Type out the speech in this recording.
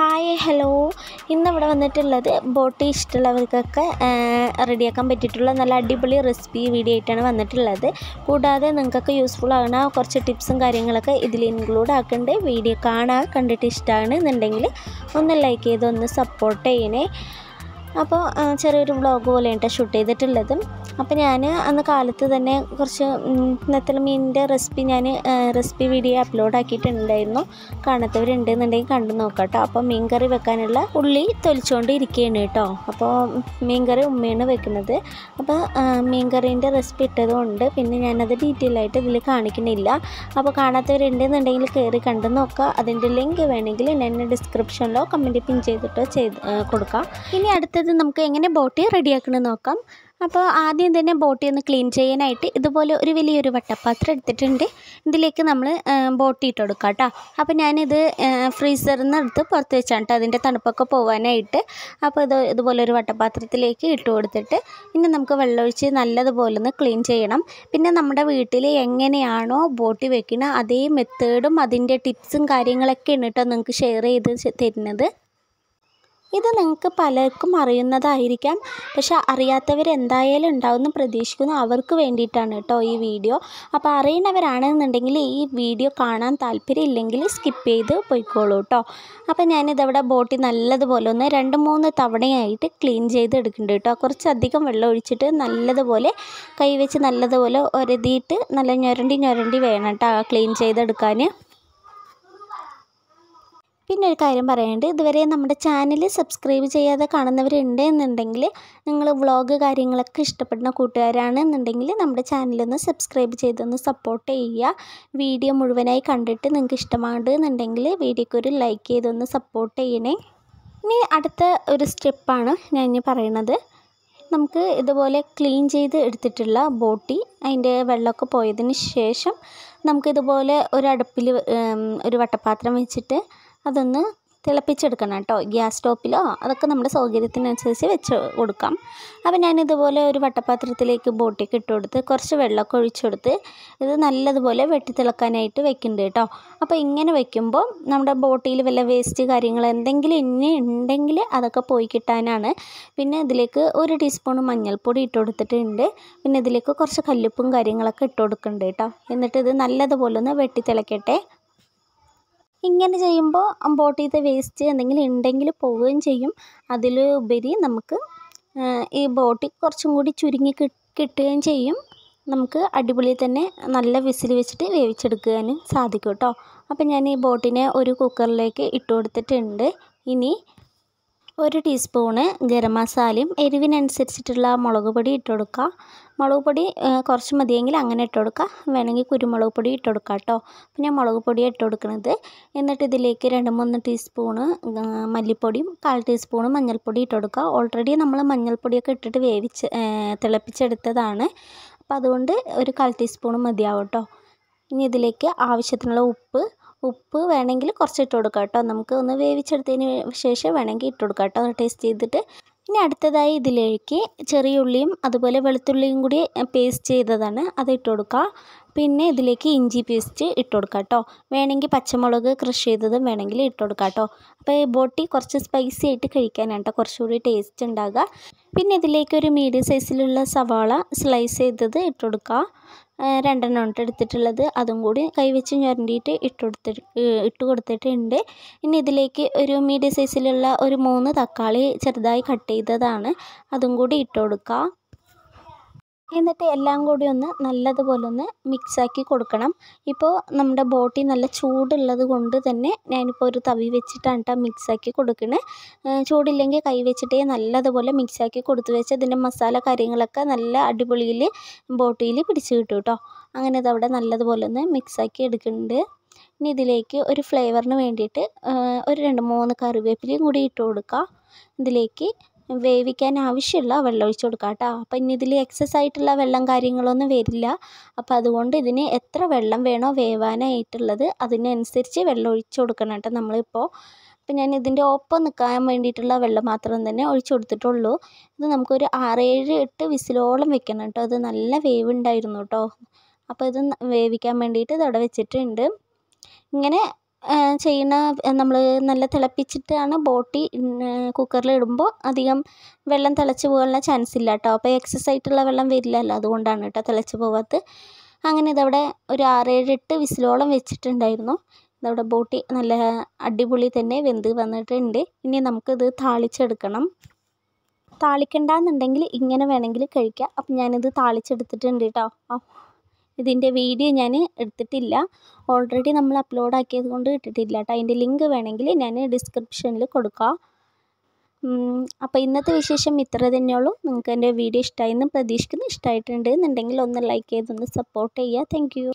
hi hello ഇന്നിവിടെ വന്നിട്ടുള്ളത് ബോട്ടി ഇഷ്ടമുള്ളവർക്കൊക്കെ റെഡിയാക്കാൻ പറ്റിയിട്ടുള്ള നല്ല അടിപൊളി റെസിപ്പി വീഡിയോ ആയിട്ടാണ് വന്നിട്ടുള്ളത് കൂടാതെ നിങ്ങൾക്കൊക്കെ യൂസ്ഫുൾ ആകുന്ന കുറച്ച് ടിപ്സും കാര്യങ്ങളൊക്കെ ഇതിൽ ഇൻക്ലൂഡ് ആക്കേണ്ടത് വീഡിയോ കാണാൻ കണ്ടിട്ട് ഇഷ്ടമാണ് എന്നുണ്ടെങ്കിൽ ഒന്ന് ലൈക്ക് ചെയ്ത് ഒന്ന് സപ്പോർട്ട് ചെയ്യണേ അപ്പോൾ ചെറിയൊരു വ്ളോഗ് പോലെ കേട്ടോ ഷൂട്ട് ചെയ്തിട്ടുള്ളത് അപ്പോൾ ഞാൻ അന്ന് കാലത്ത് തന്നെ കുറച്ച് നെത്തല മീനിൻ്റെ റെസിപ്പി ഞാൻ റെസിപ്പി വീഡിയോ അപ്ലോഡ് ആക്കിയിട്ടുണ്ടായിരുന്നു കാണാത്തവരുണ്ടെന്നുണ്ടെങ്കിൽ കണ്ടു നോക്കാം കേട്ടോ അപ്പോൾ മീൻ കറി വെക്കാനുള്ള ഉള്ളി തൊലിച്ചുകൊണ്ട് ഇരിക്കുകയാണ് കേട്ടോ അപ്പോൾ മീൻ കറി ഉമ്മയാണ് വെക്കുന്നത് അപ്പോൾ മീൻ കറീൻ്റെ റെസിപ്പി ഇട്ടതുകൊണ്ട് പിന്നെ ഞാനത് ഡീറ്റെയിൽ ആയിട്ട് ഇതിൽ കാണിക്കുന്നില്ല അപ്പോൾ കാണാത്തവരുണ്ടെന്നുണ്ടെങ്കിൽ കയറി കണ്ടു നോക്കുക അതിൻ്റെ ലിങ്ക് വേണമെങ്കിൽ ഞാൻ ഡിസ്ക്രിപ്ഷനിലോ കമൻറ്റ് പിൻ ചെയ്തിട്ടോ ചെയ്ത് കൊടുക്കാം ഇനി അടുത്ത അടുത്തത് നമുക്ക് എങ്ങനെ ബോട്ടി റെഡിയാക്കണമെന്ന് നോക്കാം അപ്പോൾ ആദ്യം തന്നെ ബോട്ടി ഒന്ന് ക്ലീൻ ചെയ്യാനായിട്ട് ഇതുപോലെ ഒരു വലിയൊരു വട്ടപ്പാത്രം എടുത്തിട്ടുണ്ട് ഇതിലേക്ക് നമ്മൾ ബോട്ടി ഇട്ട് കൊടുക്കുക കേട്ടോ അപ്പോൾ ഞാനിത് ഫ്രീസറിൽ നിന്ന് എടുത്ത് പുറത്ത് വെച്ചാണ് കേട്ടോ അതിൻ്റെ തണുപ്പൊക്കെ പോകാനായിട്ട് അപ്പോൾ ഇത് ഇതുപോലെ ഒരു വട്ടപ്പാത്രത്തിലേക്ക് ഇട്ട് കൊടുത്തിട്ട് ഇനി നമുക്ക് വെള്ളമൊഴിച്ച് നല്ലതുപോലെ ഒന്ന് ക്ലീൻ ചെയ്യണം പിന്നെ നമ്മുടെ വീട്ടിൽ എങ്ങനെയാണോ ബോട്ടി വെക്കുന്നത് അതേ മെത്തേഡും അതിൻ്റെ ടിപ്സും കാര്യങ്ങളൊക്കെയാണ് കേട്ടോ നിങ്ങൾക്ക് ഷെയർ ചെയ്ത് തരുന്നത് ഇത് നിങ്ങൾക്ക് പലർക്കും അറിയുന്നതായിരിക്കാം പക്ഷെ അറിയാത്തവർ എന്തായാലും എന്ന് പ്രതീക്ഷിക്കുന്നു അവർക്ക് വേണ്ടിയിട്ടാണ് കേട്ടോ ഈ വീഡിയോ അപ്പോൾ അറിയുന്നവരാണെന്നുണ്ടെങ്കിൽ ഈ വീഡിയോ കാണാൻ താല്പര്യം ഇല്ലെങ്കിൽ സ്കിപ്പ് ചെയ്ത് പോയിക്കോളൂ കേട്ടോ അപ്പോൾ ഞാനിതവിടെ ബോട്ടിൽ നല്ലതുപോലെ ഒന്ന് രണ്ട് മൂന്ന് തവണയായിട്ട് ക്ലീൻ ചെയ്ത് എടുക്കുന്നുണ്ട് കേട്ടോ കുറച്ചധികം വെള്ളം ഒഴിച്ചിട്ട് നല്ലതുപോലെ കൈ വെച്ച് നല്ലതുപോലെ ഒരതിയിട്ട് നല്ല ഞൊരണ്ടി ഞൊരണ്ടി വേണം കേട്ടോ ക്ലീൻ ചെയ്തെടുക്കാൻ പിന്നെ ഒരു കാര്യം പറയാനുണ്ട് ഇതുവരെ നമ്മുടെ ചാനൽ സബ്സ്ക്രൈബ് ചെയ്യാതെ കാണുന്നവരുണ്ട് എന്നുണ്ടെങ്കിൽ നിങ്ങൾ വ്ളോഗ് കാര്യങ്ങളൊക്കെ ഇഷ്ടപ്പെടുന്ന കൂട്ടുകാരാണ് എന്നുണ്ടെങ്കിൽ നമ്മുടെ ചാനലൊന്ന് സബ്സ്ക്രൈബ് ചെയ്തൊന്ന് സപ്പോർട്ട് ചെയ്യുക വീഡിയോ മുഴുവനായി കണ്ടിട്ട് നിങ്ങൾക്ക് ഇഷ്ടമാണ്ട് എന്നുണ്ടെങ്കിൽ വീഡിയോക്ക് ഒരു ലൈക്ക് ചെയ്തൊന്ന് സപ്പോർട്ട് ചെയ്യണേ ഇനി അടുത്ത ഒരു സ്റ്റെപ്പാണ് ഞാൻ ഇനി പറയണത് നമുക്ക് ഇതുപോലെ ക്ലീൻ ചെയ്ത് എടുത്തിട്ടുള്ള ബോട്ടി അതിൻ്റെ വെള്ളമൊക്കെ പോയതിന് ശേഷം നമുക്കിതുപോലെ ഒരു അടുപ്പിൽ ഒരു വട്ടപ്പാത്രം വെച്ചിട്ട് അതൊന്ന് തിളപ്പിച്ചെടുക്കണം കേട്ടോ ഗ്യാസ് സ്റ്റോപ്പിലോ അതൊക്കെ നമ്മുടെ സൗകര്യത്തിനനുസരിച്ച് വെച്ച് കൊടുക്കാം അപ്പോൾ ഞാനിതുപോലെ ഒരു വട്ടപാത്രത്തിലേക്ക് ബോട്ടിക്ക് ഇട്ട് കൊടുത്ത് കുറച്ച് വെള്ളമൊക്കെ ഒഴിച്ചെടുത്ത് ഇത് നല്ലതുപോലെ വെട്ടി തിളക്കാനായിട്ട് വെക്കുന്നുണ്ട് കേട്ടോ അപ്പോൾ ഇങ്ങനെ വെക്കുമ്പോൾ നമ്മുടെ ബോട്ടിയിൽ വല്ല വേസ്റ്റ് കാര്യങ്ങൾ എന്തെങ്കിലും ഇനി ഉണ്ടെങ്കിൽ അതൊക്കെ പോയി കിട്ടാനാണ് പിന്നെ ഇതിലേക്ക് ഒരു ടീസ്പൂൺ മഞ്ഞൾപ്പൊടി ഇട്ട് കൊടുത്തിട്ടുണ്ട് പിന്നെ ഇതിലേക്ക് കുറച്ച് കല്ലുപ്പും കാര്യങ്ങളൊക്കെ ഇട്ട് കൊടുക്കുന്നുണ്ട് കേട്ടോ എന്നിട്ട് ഇത് നല്ലതുപോലെ ഒന്ന് വെട്ടി തിളക്കട്ടെ ഇങ്ങനെ ചെയ്യുമ്പോൾ ബോട്ടിലത്തെ വേസ്റ്റ് എന്തെങ്കിലും ഉണ്ടെങ്കിൽ പോവുകയും ചെയ്യും അതിലുപരി നമുക്ക് ഈ ബോട്ടി കുറച്ചും കൂടി ചുരുങ്ങി കിട്ടുകയും ചെയ്യും നമുക്ക് അടിപൊളി തന്നെ നല്ല വിസിൽ വെച്ചിട്ട് വേവിച്ചെടുക്കാനും സാധിക്കും കേട്ടോ അപ്പം ഞാൻ ഈ ബോട്ടിനെ ഒരു കുക്കറിലേക്ക് ഇട്ട് കൊടുത്തിട്ടുണ്ട് ഇനി ഒരു ടീസ്പൂണ് ഗരം മസാലയും എരിവിനനുസരിച്ചിട്ടുള്ള മുളക് പൊടി ഇട്ട് കൊടുക്കുക മുളക് പൊടി കുറച്ച് മതിയെങ്കിൽ അങ്ങനെ ഇട്ട് കൊടുക്കുക വേണമെങ്കിൽ കുരുമുളക് പൊടി ഇട്ട് കൊടുക്കുക കേട്ടോ അപ്പം ഞാൻ മുളക് പൊടി ഇട്ട് കൊടുക്കുന്നത് എന്നിട്ട് ഇതിലേക്ക് രണ്ട് മൂന്ന് ടീസ്പൂണ് മല്ലിപ്പൊടിയും കാൽ ടീസ്പൂണ് മഞ്ഞൾപ്പൊടി ഇട്ട് കൊടുക്കുക ഓൾറെഡി നമ്മൾ മഞ്ഞൾപ്പൊടിയൊക്കെ ഇട്ടിട്ട് വേവിച്ച് തിളപ്പിച്ചെടുത്തതാണ് അപ്പോൾ അതുകൊണ്ട് ഒരു കാൽ ടീസ്പൂണ് മതിയാവും കേട്ടോ ഇനി ഇതിലേക്ക് ആവശ്യത്തിനുള്ള ഉപ്പ് ഉപ്പ് വേണമെങ്കിൽ കുറച്ച് ഇട്ട് കൊടുക്കാം കേട്ടോ നമുക്ക് ഒന്ന് വേവിച്ചെടുത്തതിന് ശേഷം വേണമെങ്കിൽ ഇട്ട് കൊടുക്കാം കേട്ടോ ഒന്ന് ടേസ്റ്റ് ചെയ്തിട്ട് ഇനി അടുത്തതായി ഇതിലേക്ക് ചെറിയ ഉള്ളിയും അതുപോലെ വെളുത്തുള്ളിയും കൂടി പേസ്റ്റ് ചെയ്തതാണ് അത് ഇട്ട് കൊടുക്കുക പിന്നെ ഇതിലേക്ക് ഇഞ്ചി പേസ്റ്റ് ഇട്ട് കൊടുക്കാം കേട്ടോ വേണമെങ്കിൽ പച്ചമുളക് കൃഷി ചെയ്തതും വേണമെങ്കിൽ ഇട്ട് കൊടുക്കാം കേട്ടോ അപ്പോൾ ഈ ബോട്ടി കുറച്ച് സ്പൈസി ആയിട്ട് കഴിക്കാനാണ് കേട്ടോ കുറച്ചുകൂടി ടേസ്റ്റ് ഉണ്ടാകുക പിന്നെ ഇതിലേക്ക് ഒരു മീഡിയം സൈസിലുള്ള സവാള സ്ലൈസ് ചെയ്തത് ഇട്ട് കൊടുക്കുക രണ്ടെണ്ണം ഉണ്ട് എടുത്തിട്ടുള്ളത് അതും കൂടി കൈവച്ച് ഞൊരണ്ടിയിട്ട് ഇട്ട് കൊടുത്തി ഇട്ട് കൊടുത്തിട്ടുണ്ട് ഇനി ഇതിലേക്ക് ഒരു മീഡിയം സൈസിലുള്ള ഒരു മൂന്ന് തക്കാളി ചെറുതായി കട്ട് ചെയ്തതാണ് അതും കൂടി ഇട്ട് കൊടുക്കുക എന്നിട്ട് എല്ലാം കൂടി ഒന്ന് നല്ലതുപോലെ ഒന്ന് മിക്സാക്കി കൊടുക്കണം ഇപ്പോൾ നമ്മുടെ ബോട്ടി നല്ല ചൂടുള്ളത് കൊണ്ട് തന്നെ ഞാനിപ്പോൾ ഒരു തവി വെച്ചിട്ടാണ് കേട്ടോ മിക്സാക്കി കൊടുക്കണേ ചൂടില്ലെങ്കിൽ കൈ വെച്ചിട്ടേ നല്ലതുപോലെ മിക്സാക്കി കൊടുത്തു വെച്ച് ഇതിൻ്റെ മസാല കാര്യങ്ങളൊക്കെ നല്ല അടിപൊളിയിൽ ബോട്ടിയിൽ പിടിച്ച് കിട്ടും കേട്ടോ അങ്ങനെ അതവിടെ നല്ലതുപോലെ ഒന്ന് മിക്സാക്കി എടുക്കുന്നുണ്ട് ഇനി ഇതിലേക്ക് ഒരു ഫ്ലേവറിന് വേണ്ടിയിട്ട് ഒരു രണ്ട് മൂന്ന് കറിവേപ്പിലയും കൂടി ഇട്ട് കൊടുക്കാം ഇതിലേക്ക് വേവിക്കാൻ ആവശ്യമുള്ള വെള്ളം ഒഴിച്ച് കൊടുക്കുക കേട്ടോ അപ്പം ഇനി ഇതിൽ എക്സസ് ആയിട്ടുള്ള വെള്ളം കാര്യങ്ങളൊന്നും വരില്ല അപ്പം അതുകൊണ്ട് ഇതിന് എത്ര വെള്ളം വേണോ വേവാനായിട്ടുള്ളത് അതിനനുസരിച്ച് വെള്ളം ഒഴിച്ച് കൊടുക്കണം കേട്ടോ നമ്മളിപ്പോൾ അപ്പം ഞാൻ ഇതിൻ്റെ ഒപ്പം നിൽക്കാൻ വേണ്ടിയിട്ടുള്ള വെള്ളം മാത്രം തന്നെ ഒഴിച്ച് കൊടുത്തിട്ടുള്ളൂ ഇത് നമുക്കൊരു ആറേഴ് എട്ട് വിസിലോളം വെക്കണം കേട്ടോ അത് നല്ല വേവുണ്ടായിരുന്നു കേട്ടോ അപ്പോൾ ഇത് വേവിക്കാൻ വേണ്ടിയിട്ട് ഇത് അവിടെ വെച്ചിട്ടുണ്ട് ഇങ്ങനെ ചെയ്യുന്ന നമ്മൾ നല്ല തിളപ്പിച്ചിട്ടാണ് ബോട്ടി കുക്കറിൽ ഇടുമ്പോൾ അധികം വെള്ളം തിളച്ച് പോകാനുള്ള ചാൻസ് ഇല്ല കേട്ടോ അപ്പോൾ എക്സസ് ആയിട്ടുള്ള വെള്ളം വരില്ലല്ലോ അതുകൊണ്ടാണ് കേട്ടോ തിളച്ച് പോകാത്തത് അങ്ങനെ ഇതവിടെ ഒരു ആറേഴ് എട്ട് വിസിലോളം വെച്ചിട്ടുണ്ടായിരുന്നു ഇതവിടെ ബോട്ടി നല്ല അടിപൊളി തന്നെ വെന്ത് വന്നിട്ടുണ്ട് ഇനി നമുക്കിത് താളിച്ചെടുക്കണം താളിക്കണ്ടെന്നുണ്ടെങ്കിൽ ഇങ്ങനെ വേണമെങ്കിൽ കഴിക്കാം അപ്പം ഞാനിത് താളിച്ചെടുത്തിട്ടുണ്ട് കേട്ടോ ഇതിൻ്റെ വീഡിയോ ഞാൻ എടുത്തിട്ടില്ല ഓൾറെഡി നമ്മൾ അപ്ലോഡ് ആക്കിയത് കൊണ്ട് ഇട്ടിട്ടില്ല കേട്ടോ അതിൻ്റെ ലിങ്ക് വേണമെങ്കിൽ ഞാൻ ഡിസ്ക്രിപ്ഷനിൽ കൊടുക്കാം അപ്പോൾ ഇന്നത്തെ വിശേഷം ഇത്ര തന്നെയുള്ളൂ നിങ്ങൾക്ക് എൻ്റെ വീഡിയോ ഇഷ്ടമായി എന്ന് പ്രതീക്ഷിക്കുന്നു ഇഷ്ടമായിട്ടുണ്ട് എന്നുണ്ടെങ്കിൽ ഒന്ന് ലൈക്ക് ചെയ്തൊന്ന് സപ്പോർട്ട് ചെയ്യുക താങ്ക്